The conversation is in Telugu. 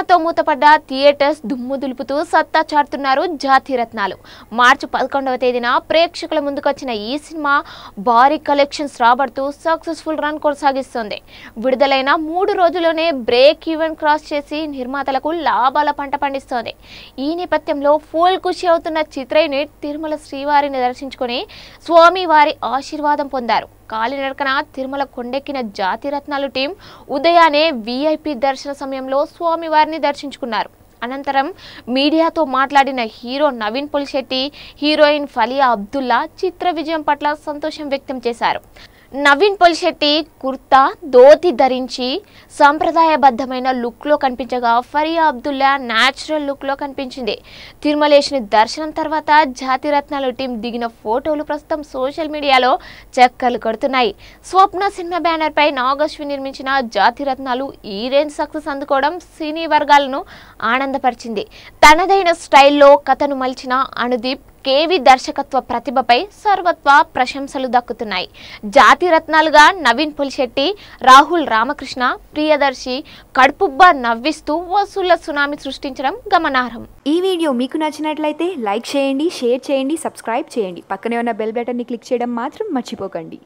కరోనాతో మూతపడ్డ థియేటర్స్ దుమ్ము దులుపుతూ సత్తా చాటుతున్నారు రత్నాలు మార్చి పదకొండవ తేదీన ప్రేక్షకుల ముందుకొచ్చిన ఈ సినిమా భారీ కలెక్షన్స్ రాబడుతూ సక్సెస్ఫుల్ రన్ కొనసాగిస్తోంది విడుదలైన మూడు రోజుల్లోనే బ్రేక్ ఈవెన్ క్రాస్ చేసి నిర్మాతలకు లాభాల పంట పండిస్తోంది ఈ నేపథ్యంలో ఫుల్ ఖుషి అవుతున్న చిత్ర యూనిట్ తిరుమల శ్రీవారిని దర్శించుకుని స్వామివారి ఆశీర్వాదం పొందారు కాలినడకన తిరుమల కొండెక్కిన జాతిరత్నాలు టీం ఉదయానే వీఐపీ దర్శన సమయంలో స్వామివారిని దర్శించుకున్నారు అనంతరం మీడియాతో మాట్లాడిన హీరో నవీన్ పులిశెట్టి హీరోయిన్ ఫలియా అబ్దుల్లా చిత్ర విజయం పట్ల సంతోషం వ్యక్తం చేశారు నవీన్ పొలిశెట్టి కుర్తా ధోతి ధరించి సాంప్రదాయబద్ధమైన లుక్లో కనిపించగా ఫరియా అబ్దుల్లా న్యాచురల్ లుక్లో కనిపించింది తిరుమలేష్ని దర్శనం తర్వాత జాతిరత్నాలు టీం దిగిన ఫోటోలు ప్రస్తుతం సోషల్ మీడియాలో చక్కర్లు కొడుతున్నాయి స్వప్న సినిమా బ్యానర్పై నాగశ్వి నిర్మించిన జాతిరత్నాలు ఈ రేంజ్ సక్సెస్ అందుకోవడం సినీ వర్గాలను ఆనందపరిచింది తనదైన స్టైల్లో కథను మలిచిన అనుదీప్ కేవి దర్శకత్వ ప్రతిభపై సర్వత్వ ప్రశంసలు దక్కుతున్నాయి జాతి రత్నాలుగా నవీన్ పులిశెట్టి రాహుల్ రామకృష్ణ ప్రియదర్శి కడుపుబ్బ నవ్విస్తూ వసూళ్ల సునామీ సృష్టించడం గమనార్హం ఈ వీడియో మీకు నచ్చినట్లయితే లైక్ చేయండి షేర్ చేయండి సబ్స్క్రైబ్ చేయండి పక్కనే ఉన్న బెల్ బటన్ని క్లిక్ చేయడం మాత్రం మర్చిపోకండి